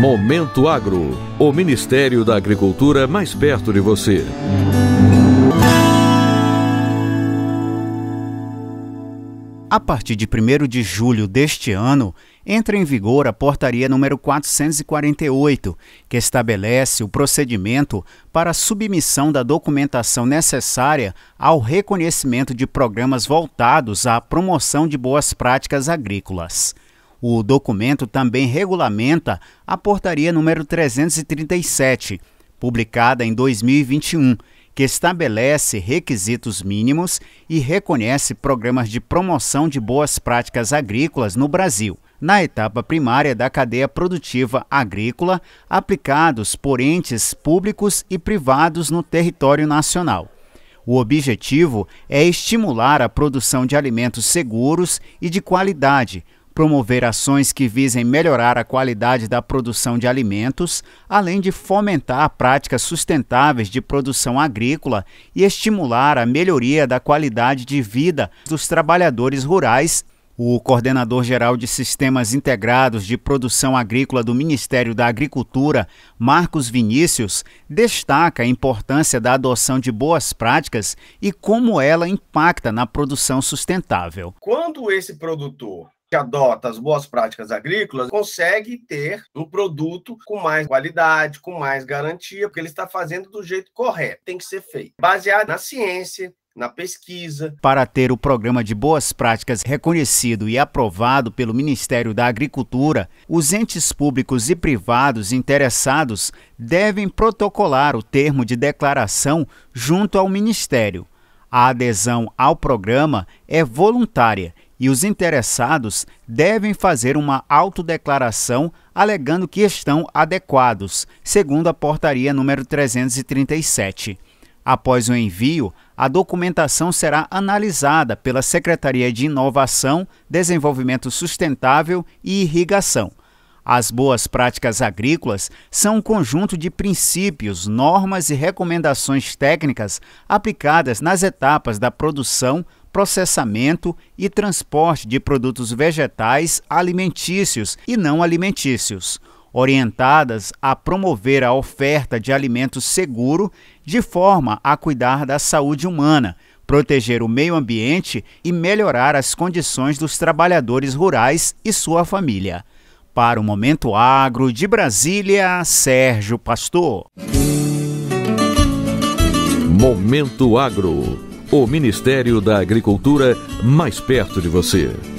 Momento Agro, o Ministério da Agricultura mais perto de você. A partir de 1 de julho deste ano, entra em vigor a portaria número 448, que estabelece o procedimento para a submissão da documentação necessária ao reconhecimento de programas voltados à promoção de boas práticas agrícolas. O documento também regulamenta a Portaria número 337, publicada em 2021, que estabelece requisitos mínimos e reconhece programas de promoção de boas práticas agrícolas no Brasil, na etapa primária da cadeia produtiva agrícola, aplicados por entes públicos e privados no território nacional. O objetivo é estimular a produção de alimentos seguros e de qualidade, promover ações que visem melhorar a qualidade da produção de alimentos, além de fomentar práticas sustentáveis de produção agrícola e estimular a melhoria da qualidade de vida dos trabalhadores rurais. O coordenador-geral de Sistemas Integrados de Produção Agrícola do Ministério da Agricultura, Marcos Vinícius, destaca a importância da adoção de boas práticas e como ela impacta na produção sustentável. Quando esse produtor que adota as boas práticas agrícolas consegue ter um produto com mais qualidade, com mais garantia, porque ele está fazendo do jeito correto, tem que ser feito, baseado na ciência, na pesquisa. Para ter o programa de boas práticas reconhecido e aprovado pelo Ministério da Agricultura, os entes públicos e privados interessados devem protocolar o termo de declaração junto ao Ministério. A adesão ao programa é voluntária e os interessados devem fazer uma autodeclaração alegando que estão adequados, segundo a portaria número 337. Após o envio, a documentação será analisada pela Secretaria de Inovação, Desenvolvimento Sustentável e Irrigação. As boas práticas agrícolas são um conjunto de princípios, normas e recomendações técnicas aplicadas nas etapas da produção, processamento e transporte de produtos vegetais alimentícios e não alimentícios, orientadas a promover a oferta de alimento seguro de forma a cuidar da saúde humana, proteger o meio ambiente e melhorar as condições dos trabalhadores rurais e sua família. Para o Momento Agro de Brasília, Sérgio Pastor. Momento Agro o Ministério da Agricultura mais perto de você.